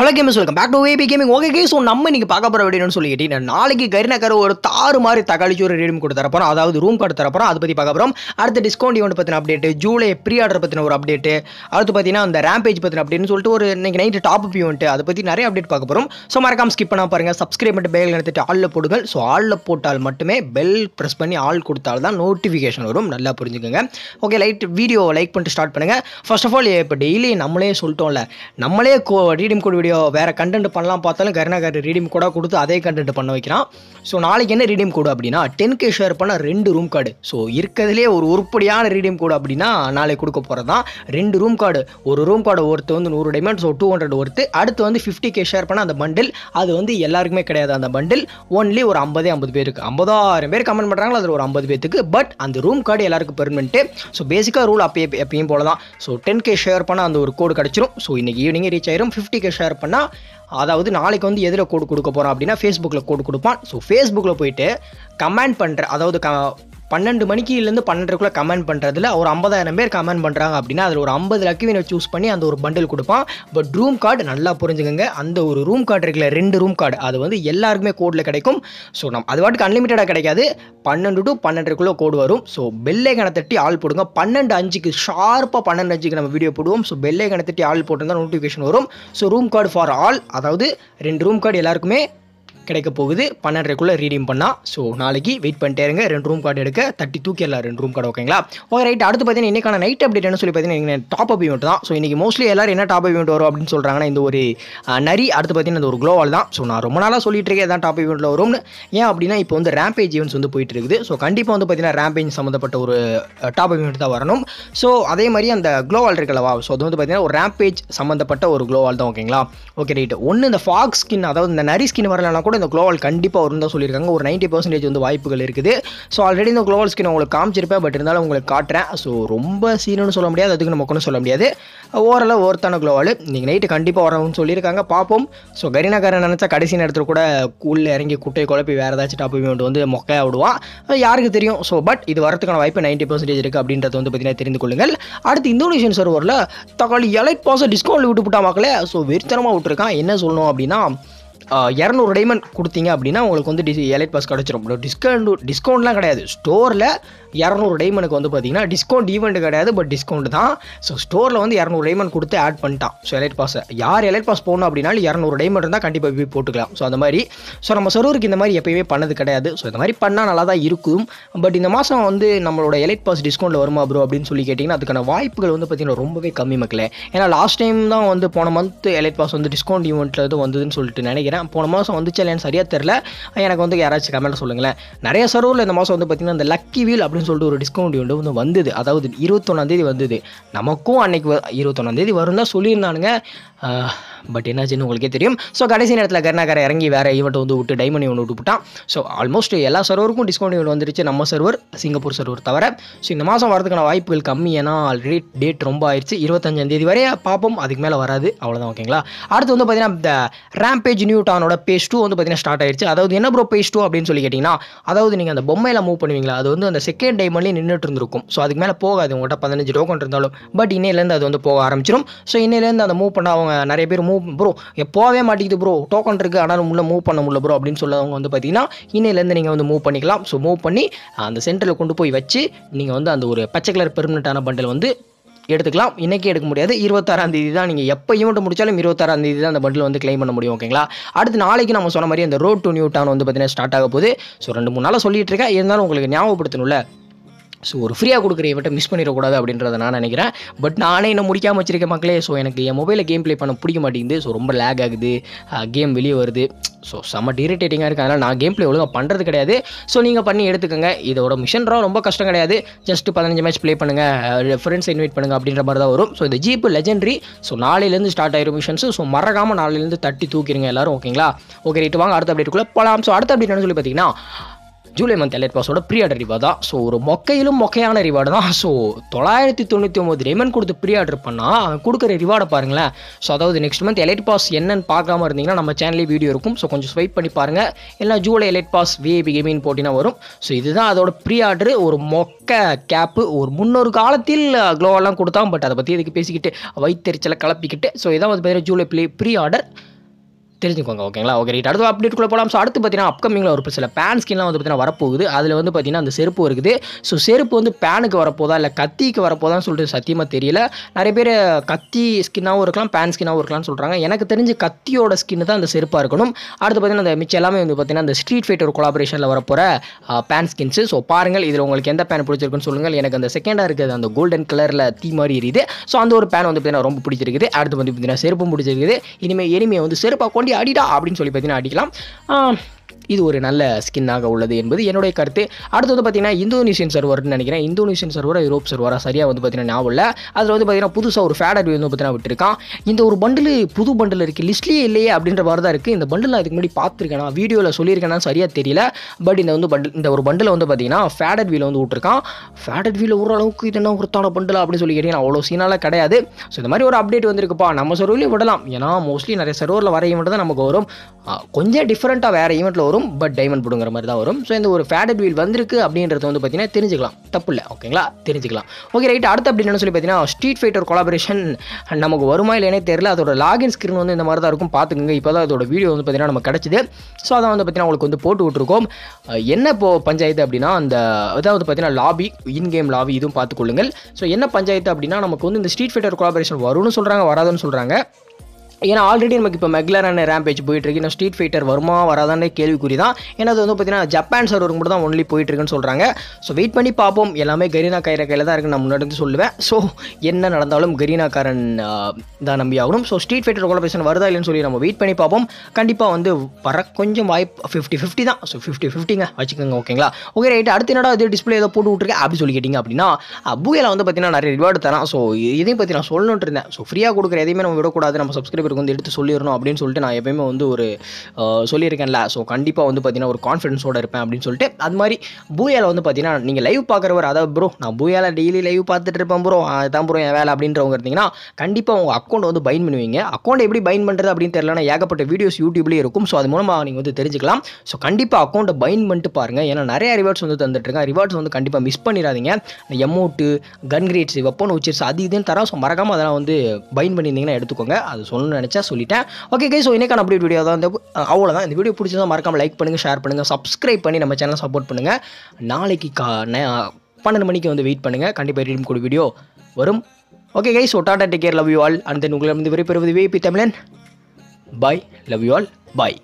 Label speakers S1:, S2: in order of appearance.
S1: hello gamers welcome back to AB gaming okay k so நம்ம இன்றைக்கி பார்க்க போகிற அப்படின்னு சொல்லி கேட்டிங்கன்னா நாளைக்கு கரிநகர் ஒரு தாறு மாதிரி தகாளிச்சு ஒரு ரீடிம் கொடுத்து தரப்போம் அதாவது ரூம் கார்டு தரப்போம் அதை பற்றி பார்க்க போகிறோம் அடுத்த டிஸ்கவுண்ட் ஈவெண்ட் பற்றின அப்டேட்டு ஜூலை ப்ரீ ஆர்டர் பற்றின ஒரு அப்டேட்டு அடுத்து பார்த்தீங்கன்னா அந்த ரேம்பேஜ் பற்றின அப்படின்னு சொல்லிட்டு ஒரு இன்றைக்கி நைட்டு டாப் அப் ஈவெண்ட் அதை பற்றி நிறைய அப்டேட் பார்க்க போகிறோம் ஸோ மறக்காம ஸ்கிப் பண்ணால் பாருங்கள் சப்ஸ்கிரைப் பண்ணிட்டு பெல் எடுத்துட்டு ஆளில் போடுங்கள் ஸோ ஆளில் போட்டால் மட்டுமே பெல் ப்ரெஸ் பண்ணி ஆள் கொடுத்தால் தான் நோட்டிஃபிகேஷன் வரும் நல்லா புரிஞ்சுக்கோங்க ஓகே லைட் வீடியோ லைக் பண்ணிட்டு ஸ்டார்ட் பண்ணுங்கள் ஃபர்ஸ்ட் ஆஃப் ஆல் இப்போ டெய்லி நம்மளே சொல்லிட்டோம்ல நம்மளே ரீடிம் கோட் வீடியோ வேறு கண்டென்ட் பண்ணலாம் பார்த்தாலும் கருணாகர் ரீடீம் கூட கொடுத்து அதே கண்டென்ட் பண்ண வைக்கிறான் ஸோ நாளைக்கு என்ன ரீடீம் கூடு அப்படின்னா டென் கே ஷேர் பண்ண ரெண்டு ரூம் கார்டு ஸோ இருக்கிறதுலே ஒரு உருப்படியான ரீடீம் கோடு அப்படின்னா நாளைக்கு கொடுக்க போகிறது தான் ரெண்டு ரூம் கார்டு ஒரு ரூம் கார்டு ஒருத்த வந்து நூறு டைமண்ட் ஸோ டூ ஹண்ட்ரட் ஒருத்து அடுத்து வந்து ஃபிஃப்டி கே ஷேர் பண்ண அந்த பண்டில் அது வந்து எல்லாருக்குமே கிடையாது அந்த பண்டில் ஓன்லி ஒரு ஐம்பதே ஐம்பது பேருக்கு ஐம்பதாயிரம் பேர் கமெண்ட் பண்ணுறாங்களா அதில் ஒரு ஐம்பது பேத்துக்கு பட் அந்த ரூம் கார்டு எல்லாருக்கும் பெர்மனெண்ட்டு ஸோ பேசிக்காக ரூல் அப்பயே எப்பயும் போல தான் ஸோ டென் கே ஷேர் பண்ண அந்த ஒரு கோடு கிடச்சிரும் ஸோ இன்னைக்கு ஈவினிங் ரீச் ஆயிரும் ஃபிஃப்டி கே ஷேர் அப்படின்னா அதாவது நாளைக்கு வந்து எதில் கோடு கொடுக்க போகிறோம் அப்படின்னா ஃபேஸ்புக்கில் கோடு கொடுப்பான் ஸோ ஃபேஸ்புக்கில் போயிட்டு கமெண்ட் பண்ணுற அதாவது க பன்னெண்டு மணிக்குலேருந்து பன்னெண்டுக்குள்ளே கமெண்ட் பண்ணுறதுல ஒரு ஐம்பதாயிரம் பேர் கமெண்ட் பண்ணுறாங்க அப்படின்னா அதில் ஒரு ஐம்பது லக்குவினை சூஸ் பண்ணி அந்த ஒரு பண்டில் கொடுப்பான் பட் ரூம் கார்டு நல்லா புரிஞ்சுக்கோங்க அந்த ஒரு ரூம் கார்டு இருக்குல்ல ரெண்டு ரூம் கார்டு அது வந்து எல்லாருக்குமே கோடில் கிடைக்கும் ஸோ நம்ம அது வாட்டுக்கு அன்லிமிட்டடாக கிடைக்காது பன்னெண்டு டு பன்னெண்டுக்குள்ளே கோடு வரும் ஸோ பெல்லைக்கனை தட்டி ஆள் போடுங்க பன்னெண்டு அஞ்சுக்கு ஷார்ப்பாக பன்னெண்டு அஞ்சுக்கு நம்ம வீடியோ போடுவோம் ஸோ பெல்லைக்கனை தட்டி ஆள் போட்டிருந்தால் நோட்டிஃபிகேஷன் வரும் so room card for all அதாவது ரெண்டு ரூம் கார்டு எல்லாருக்குமே கிடைக்க போகுது பன்னெண்டரைக்குள்ளே ரீடீம் பண்ணால் ஸோ நாளைக்கு வெயிட் பண்ணிட்டே இருங்க ரெண்டு ரூம் கார்டு எடுக்க தட்டி தூக்கிடலாம் ரெண்டு ரூம் கார்டு ஓகேங்களா ஓகே ரைட் அடுத்து பார்த்தீங்கன்னா இன்றைக்கான நைட் அப்டேட் என்ன சொல்லி பார்த்தீங்கன்னா டாப் அப் ஈவெண்ட் தான் ஸோ இன்றைக்கி மோஸ்ட்லி எல்லாரும் என்ன டாப் அப் இவெண்ட் வரும் அப்படின்னு சொல்கிறாங்கன்னா இந்த ஒரு நரி அடுத்து பார்த்தீங்கன்னா இந்த ஒரு க்ளோவால் தான் ஸோ நான் ரொம்ப நாளாக சொல்லிட்டு இருக்கேன் தான் டாப் இவெண்ட்டில் வரும்னு ஏன் அப்படின்னா இப்போ வந்து ரேம்பேஜ் ஈவெண்ட்ஸ் வந்து போயிட்டு இருக்குது ஸோ கண்டிப்பாக வந்து பார்த்தீங்கன்னா ரேம்பேஜ் சம்மந்தப்பட்ட ஒரு டாப் இவெண்ட் தான் வரணும் ஸோ அதே மாதிரி அந்த க்ளோவால் இருக்கலவா ஸோ அது வந்து பார்த்தீங்கன்னா ஒரு ரேம்பேஜ் சம்மந்தப்பட்ட ஒரு க்ளோவால் தான் ஓகேங்களா ஓகே ரைட் ஒன்று இந்த ஃபாக் ஸ்கின் அதாவது இந்த நரி ஸ்கின் வரலன்னா கூட இந்த குளோவல் கண்டிப்பாக வரும் தான் சொல்லியிருக்காங்க ஒரு நைன்ட்டி பர்சன்டேஜ் வந்து வாய்ப்புகள் இருக்குது ஸோ ஆல்ரெடி இந்த குளோவல் ஸ்கின் உங்களுக்கு காமிச்சிருப்பேன் பட் இருந்தாலும் உங்களுக்கு காட்டுறேன் ஸோ ரொம்ப சீனுன்னு சொல்ல முடியாது அதுக்கு நம்ம கொண்டு சொல்ல முடியாது ஓரளவு ஒருத்தான குளோவல் நீங்கள் நைட்டு கண்டிப்பாக வரணும்னு சொல்லியிருக்காங்க பார்ப்போம் ஸோ கரீனாக்காரன் நினச்சா கடைசி நேரத்தில் கூட உள்ளே இறங்கி குட்டையை குழப்பி வேறு ஏதாச்சும் டாப் இவன் வந்து மொக்கையாக விடுவான் யாருக்கு தெரியும் ஸோ பட் இது வரத்துக்கான வாய்ப்பு நைன்ட்டி பர்சன்டேஜ் இருக்குது அப்படின்றது வந்து பார்த்தீங்கன்னா தெரிந்து கொள்ளுங்கள் அடுத்து இந்தோனேஷியன் சர்வரில் தக்காளி எலைட் பாசம் டிஸ்கவுண்ட் விட்டு போட்டா மக்களே ஸோ வெறுத்தனமாக விட்டுருக்கான் என்ன சொல்லணும் அப்படின்னா இரநூறு டைமண்ட் கொடுத்தீங்க அப்படின்னா உங்களுக்கு வந்து டி எலைட் பாஸ் கிடச்சிரும் டிஸ்கவுண்ட் டிஸ்கவுண்ட்லாம் கிடையாது ஸ்டோரில் இரநூறு டைமனுக்கு வந்து பார்த்தீங்கன்னா டிஸ்கவுண்ட் ஈவெண்ட் கிடையாது பட் டிஸ்கவுண்ட் தான் ஸோ ஸ்டோரில் வந்து இரநூறு டைமண்ட் கொடுத்து ஆட் பண்ணிட்டான் ஸோ எலைட் பாஸை யார் எலைட் பாஸ் போகணும் அப்படின்னாலும் இரநூறு டைமண்ட் இருந்தால் கண்டிப்பாக போய் போட்டுக்கலாம் ஸோ அந்த மாதிரி ஸோ நம்ம சர்வருக்கு இந்த மாதிரி எப்பயுமே பண்ணது கிடையாது ஸோ இந்த மாதிரி பண்ணால் நல்லா தான் இருக்கும் பட் இந்த மாதம் வந்து நம்மளோட எலைட் பாஸ் டிஸ்கவுண்ட்டில் வருமா ப்ரோ அப்படின்னு சொல்லி கேட்டிங்கன்னா அதுக்கான வாய்ப்புகள் வந்து பார்த்திங்கன்னா ரொம்பவே கம்மி மக்களே ஏன்னா லாஸ்ட் டைம் தான் வந்து போன மந்த் எலைட் பாஸ் வந்து டிஸ்கவுண்ட் ஈவெண்ட்டில் வந்து வந்ததுன்னு சொல்லிட்டு நினைக்கிறேன் நினைக்கிறேன் போன மாதம் வந்துச்சு இல்லைன்னு சரியாக தெரில எனக்கு வந்து யாராச்சும் கமெண்ட் சொல்லுங்களேன் நிறைய சர்வரில் இந்த மாதம் வந்து பார்த்திங்கன்னா இந்த லக்கி வீல் அப்படின்னு சொல்லிட்டு ஒரு டிஸ்கவுண்ட் வந்து வந்தது அதாவது இருபத்தொன்னாந்தேதி வந்தது நமக்கும் அன்னைக்கு இருபத்தொன்னாந்தேதி வரும் தான் சொல்லியிருந்தானுங்க பட் என்னாச்சுன்னு உங்களுக்கே தெரியும் ஸோ கடைசி நேரத்தில் கருணாகரை இறங்கி வேறு ஈவெண்ட் வந்து விட்டு டைமண்ட் ஈவெண்ட் விட்டு விட்டான் ஸோ ஆல்மோஸ்ட் எல்லா சர்வருக்கும் டிஸ்கவுண்ட் ஈவெண்ட் வந்துருச்சு நம்ம சர்வர் சிங்கப்பூர் சர்வர் தவிர ஸோ இந்த மாதம் வரதுக்கான வாய்ப்புகள் கம்மி ஏன்னா ஆல்ரெடி டேட் ரொம்ப ஆயிடுச்சு இருபத்தஞ்சாந்தேதி வரைய பார்ப்போம் அதுக்கு மேலே வராது அவ்வளோதான் ஓகேங்களா அடுத்து வந்து பார்த்தீங்கன்னா இந்த ரேம்பேஜ் நியூட்டானோட டானோட டூ வந்து பார்த்தீங்கன்னா ஸ்டார்ட் ஆயிடுச்சு அதாவது என்ன ப்ரோ பேஸ் டூ அப்படின்னு சொல்லி கேட்டிங்கன்னா அதாவது நீங்கள் அந்த பொம்மையில் மூவ் பண்ணுவீங்களா அது வந்து அந்த செகண்ட் டைமண்ட்லேயே நின்றுட்டு இருந்திருக்கும் ஸோ அதுக்கு மேலே போகாது உங்கள்கிட்ட பதினஞ்சு டோக்கன் இருந்தாலும் பட் இன்னையிலேருந்து அது வந்து போக ஆரம்பிச்சிடும் ஸோ இன்னையிலேருந்து அந்த மூவ் பண்ண அவங்க நிறைய பேர் மூவ் ப்ரோ போகவே மாட்டேங்குது ப்ரோ டோக்கன் இருக்குது ஆனால் உள்ள மூவ் பண்ண முடியல ப்ரோ அப்படின்னு சொல்லவங்க வந்து பார்த்தீங்கன்னா இன்னையிலேருந்து நீங்கள் வந்து மூவ் பண்ணிக்கலாம் ஸோ மூவ் பண்ணி அந்த சென்டரில் கொண்டு போய் வச்சு நீங்கள் வந்து அந்த ஒரு பச்சை கலர் பெர்மனெண்ட்டான பண்டில் வந்து எடுத்துக்கலாம் இன்றைக்கி எடுக்க முடியாது இருபத்தாறாம் தேதி தான் நீங்கள் எப்போ ஈவெண்ட் முடிச்சாலும் இருபத்தாறாம் தேதி தான் அந்த பண்டில் வந்து கிளைம் பண்ண முடியும் ஓகேங்களா அடுத்து நாளைக்கு நம்ம சொன்ன மாதிரி அந்த ரோட் டு நியூ டவுன் வந்து பார்த்தீங்கன்னா ஸ்டார்ட் ஆக போகுது ஸோ ரெண்டு மூணு நாளாக சொல்லிட்டு இருக்கேன் இருந்தாலும் உங்களுக்கு ஞாபகப்படுத்தணும்ல ஸோ ஒரு ஃப்ரீயாக கொடுக்குற இவட்ட மிஸ் பண்ணிடக்கூடாது அப்படின்றத நான் நினைக்கிறேன் பட் நானே இன்னும் முடிக்காமல் வச்சிருக்கேன் மக்களே ஸோ எனக்கு என் மொபைலில் கேம் ப்ளே பண்ண பிடிக்க மாட்டேங்குது ஸோ ரொம்ப லேக் ஆகுது கேம் வெளியே வருது ஸோ செம்ம இரிட்டேட்டிங்காக இருக்குது அதனால் நான் கேம் ப்ளே ஒழுங்காக பண்ணுறது கிடையாது ஸோ நீங்கள் பண்ணி எடுத்துக்கோங்க இதோட மிஷன் ரொம்ப கஷ்டம் கிடையாது ஜஸ்ட் பதினஞ்சு மேட்ச் ப்ளே பண்ணுங்கள் ஃப்ரெண்ட்ஸ் இன்வைட் பண்ணுங்கள் அப்படின்ற மாதிரி தான் வரும் ஸோ இந்த ஜீப் லெஜெண்ட்ரி ஸோ நாளையிலேருந்து ஸ்டார்ட் ஆயிரும் மிஷன்ஸ் ஸோ மறக்காமல் நாளையிலேருந்து தட்டி தூக்கிடுங்க எல்லாரும் ஓகேங்களா ஓகே ரைட்டு வாங்க அடுத்த அப்டேட்டுக்குள்ளே போகலாம் ஸோ அடுத்த அப்டேட் சொல்லி பார்த்தீங்கன்னா ஜூலை மந்த் எலைட் பாஸோட ப்ரீ ஆர்டர் ரிவார்ட் தான் ஸோ ஒரு மொக்கையிலும் மொக்கையான ரிவார்டு தான் ஸோ தொள்ளாயிரத்தி தொண்ணூற்றி ஒம்பது ரேமன் கொடுத்து ப்ரீ ஆர்டர் பண்ணால் அவன் கொடுக்குற ரிவார்டை பாருங்களேன் ஸோ அதாவது நெக்ஸ்ட் மந்த் எலைட் பாஸ் என்னன்னு பார்க்காம இருந்தீங்கன்னா நம்ம சேனலே வீடியோ இருக்கும் ஸோ கொஞ்சம் ஸ்வைப் பண்ணி பாருங்கள் எல்லாம் ஜூலை எலைட் பாஸ் விஐபி கேமின்னு போட்டினா வரும் ஸோ இதுதான் அதோட ப்ரீ ஆர்டர் ஒரு மொக்க கேப்பு ஒரு முன்னொரு காலத்தில் க்ளோவெல்லாம் கொடுத்தான் பட் அதை பற்றி இதுக்கு பேசிக்கிட்டு வைத்தறிச்சலை கிளப்பிக்கிட்டு ஸோ இதான் வந்து பார்த்தீங்கன்னா ஜூலை ப்ளே ப்ரீ ஆர்டர் தெரிஞ்சுக்கோங்க ஓகேங்களா ஓகே ரைட் அடுத்த கூட போகலாம் ஸோ அடுத்து பார்த்தீங்கன்னா அப்கமிங்ல ஒரு சில பேன் ஸ்கின்லாம் வந்து பார்த்தீங்கன்னா வரப்போகுது அதில் வந்து பார்த்தீங்கன்னா அந்த செருப்பு இருக்குது ஸோ செருப்பு வந்து பேனுக்கு வரப்போதா இல்லை கத்திக்கு வரப்போதான்னு சொல்லிட்டு சத்தியமாக தெரியல நிறைய பேர் கத்தி ஸ்கின்னாகவும் இருக்கலாம் பேன் ஸ்கின்னாகவும் இருக்கலாம்னு சொல்கிறாங்க எனக்கு தெரிஞ்சு கத்தியோட ஸ்கின்னு தான் அந்த செருப்பாக இருக்கணும் அடுத்து பார்த்தீங்கன்னா அந்த மிச்சம் எல்லாமே வந்து பார்த்தீங்கன்னா அந்த ஸ்ட்ரீட் ஃபைட்டர் கொலாபரேஷனில் வரப்போகிற பேன் ஸ்கின்ஸு ஸோ பாருங்கள் இதில் உங்களுக்கு எந்த பேன் பிடிச்சிருக்குன்னு சொல்லுங்கள் எனக்கு அந்த செகண்டாக இருக்குது அந்த கோல்டன் கலரில் தீ மாதிரி இருக்குது ஸோ அந்த ஒரு பேன் வந்து பார்த்தீங்கன்னா ரொம்ப பிடிச்சிருக்குது அடுத்து வந்து பார்த்தீங்கன்னா செருப்பும் பிடிச்சிருக்குது இனிமேல் எனிமையை வந்து செருப்பாக கொண்டு அடிடா அப்படின்னு சொல்லி பார்த்தீங்கன்னா அடிக்கலாம் இது ஒரு நல்ல ஸ்கின்னாக உள்ளது என்பது என்னுடைய கருத்து அடுத்து வந்து பார்த்தீங்கன்னா இந்தோனேஷியன் சர்வர்னு நினைக்கிறேன் இந்தோனேஷியன் சர்வரா யூரோப் சர்வரா சரியாக வந்து பார்த்தீங்கன்னா ஞாபகம் இல்லை அதில் வந்து பார்த்தீங்கன்னா புதுசாக ஒரு ஃபேடர் வந்து பார்த்தீங்கன்னா விட்டுருக்கான் இந்த ஒரு பண்டில் புது பண்டில் இருக்குது லிஸ்ட்லேயே இல்லையே அப்படின்ற மாதிரி தான் இருக்குது இந்த பண்டில் நான் இதுக்கு முன்னாடி பார்த்துருக்கேனா வீடியோவில் சொல்லியிருக்கேன்னா சரியாக தெரியல பட் இந்த வந்து பண்டில் இந்த ஒரு பண்டில் வந்து பார்த்தீங்கன்னா ஃபேடர் வீல் வந்து விட்டுருக்கான் ஃபேடட் வீல் ஓரளவுக்கு இது என்ன ஒருத்தான பண்டில் அப்படின்னு சொல்லி கேட்டீங்கன்னா அவ்வளோ சீனாலாம் கிடையாது ஸோ இந்த மாதிரி ஒரு அப்டேட் வந்துருக்குப்பா நம்ம சர்வர்லேயும் விடலாம் ஏன்னா மோஸ்ட்லி நிறைய சர்வரில் வர ஈவெண்ட் தான் நமக்கு வரும் கொஞ்சம் டிஃப்ரெண்ட்டாக வேறு ஈவெண்ட்டில் வரும் இருக்கும் பட் டைமண்ட் போடுங்கிற மாதிரி தான் வரும் ஸோ இந்த ஒரு ஃபேடட் வீல் வந்திருக்கு அப்படின்றத வந்து பார்த்தீங்கன்னா தெரிஞ்சுக்கலாம் தப்பு இல்லை ஓகேங்களா தெரிஞ்சுக்கலாம் ஓகே ரைட் அடுத்து அப்படின்னு சொல்லி பார்த்தீங்கன்னா ஸ்ட்ரீட் ஃபைட்டர் கொலாபரேஷன் நமக்கு வருமா இல்லைனே தெரியல அதோட லாகின் ஸ்க்ரீன் வந்து இந்த மாதிரி தான் இருக்கும் பார்த்துக்குங்க இப்போ தான் அதோட வீடியோ வந்து பார்த்தீங்கன்னா நம்ம கிடச்சிது ஸோ அதை வந்து பார்த்தீங்கன்னா உங்களுக்கு வந்து போட்டு விட்டுருக்கோம் என்ன இப்போ பஞ்சாயத்து அப்படின்னா அந்த அதாவது பார்த்தீங்கன்னா லாபி இன் கேம் லாபி இதுவும் பார்த்துக்கொள்ளுங்கள் ஸோ என்ன பஞ்சாயத்து அப்படின்னா நமக்கு வந்து இந்த ஸ்ட்ரீட் ஃபைட்டர் கொலாபரேஷன் வரும்னு சொல்கிறாங்க வராதுன்னு சொல்கிறாங்க ஏன்னா ஆல்ரெடி நமக்கு இப்போ மெக்லரான ரேம்பேஜ் போயிட்டு இருக்கு ஸ்ட்ரீட் ஃபைட்டர் வருமா வராதானே கேள்விக்குறி தான் ஏன்னா அது வந்து பார்த்தீங்கன்னா ஜப்பான் சர்வர் மட்டும் தான் ஒன்லி போயிட்டுருக்குன்னு சொல்கிறாங்க ஸோ வெயிட் பண்ணி பார்ப்போம் எல்லாமே கரீனா கைர கையில் தான் இருக்குது நான் முன்னாடி சொல்லுவேன் ஸோ என்ன நடந்தாலும் கரீனாக்காரன் தான் நம்பி ஆகணும் ஸோ ஸ்ட்ரீட் ஃபைட்டர் கோலபரேஷன் வருதா இல்லைன்னு சொல்லி நம்ம வெயிட் பண்ணி பார்ப்போம் கண்டிப்பாக வந்து வர கொஞ்சம் வாய்ப்பு ஃபிஃப்டி ஃபிஃப்டி தான் ஸோ ஃபிஃப்டி ஃபிஃப்டிங்க வச்சுக்கோங்க ஓகேங்களா ஓகே ரைட் அடுத்த என்னடா இது டிஸ்பிளே ஏதோ போட்டு விட்ருக்கேன் அப்படி சொல்லி கேட்டிங்க அப்படின்னா பூயில் வந்து பார்த்தீங்கன்னா நிறைய ரிவார்டு தரேன் ஸோ இதையும் பற்றி நான் சொல்லணுன்ட்டு இருந்தேன் ஸோ ஃப்ரீயாக கொடுக்குற எதையுமே நம்ம விடக்கூடாது நம்ம சப்ஸ்கிரைப் இவருக்கு வந்து எடுத்து சொல்லிடணும் அப்படின்னு சொல்லிட்டு நான் எப்பயுமே வந்து ஒரு சொல்லியிருக்கேன்ல ஸோ கண்டிப்பாக வந்து பார்த்தீங்கன்னா ஒரு கான்ஃபிடன்ஸோடு இருப்பேன் அப்படின்னு சொல்லிட்டு அது மாதிரி பூயாவில் வந்து பார்த்தீங்கன்னா நீங்கள் லைவ் பார்க்குறவர் அதாவது ப்ரோ நான் பூயாவில் டெய்லி லைவ் பார்த்துட்டு இருப்பேன் ப்ரோ அதுதான் ப்ரோ என் வேலை அப்படின்றவங்க இருந்தீங்கன்னா கண்டிப்பாக உங்கள் அக்கௌண்ட் வந்து பைன் பண்ணுவீங்க அக்கௌண்ட் எப்படி பைன் பண்ணுறது அப்படின்னு தெரியலனா ஏகப்பட்ட வீடியோஸ் யூடியூப்லேயே இருக்கும் ஸோ அது மூலமாக நீங்கள் வந்து தெரிஞ்சுக்கலாம் ஸோ கண்டிப்பாக அக்கௌண்ட்டை பைன் பண்ணிட்டு பாருங்கள் ஏன்னா நிறைய ரிவார்ட்ஸ் வந்து தந்துட்டுருக்கேன் ரிவார்ட்ஸ் வந்து கண்டிப்பாக மிஸ் பண்ணிடாதீங்க amount gun crates weapon vouchers அது இதுன்னு தரோம் ஸோ மறக்காமல் அதெல்லாம் வந்து பைன் பண்ணியிருந்தீங்கன்னா எடுத்துக்கோங்க அது சொல்லணும் நினச்சா சொல்லிட்டேன் ஓகே கை ஸோ இன்னைக்கான அப்படி வீடியோ தான் வந்து அவ்வளோதான் இந்த வீடியோ பிடிச்சதான் மறக்காமல் லைக் பண்ணுங்கள் ஷேர் பண்ணுங்கள் சப்ஸ்கிரைப் பண்ணி நம்ம சேனல் சப்போர்ட் பண்ணுங்கள் நாளைக்கு கா பன்னெண்டு மணிக்கு வந்து வெயிட் பண்ணுங்கள் கண்டிப்பாக ரீடும் கூட வீடியோ வரும் ஓகே கை ஸோ டாடா take care love you all and then உங்களை வந்து விரைப்பெறுவது VIP Tamilan bye love you all bye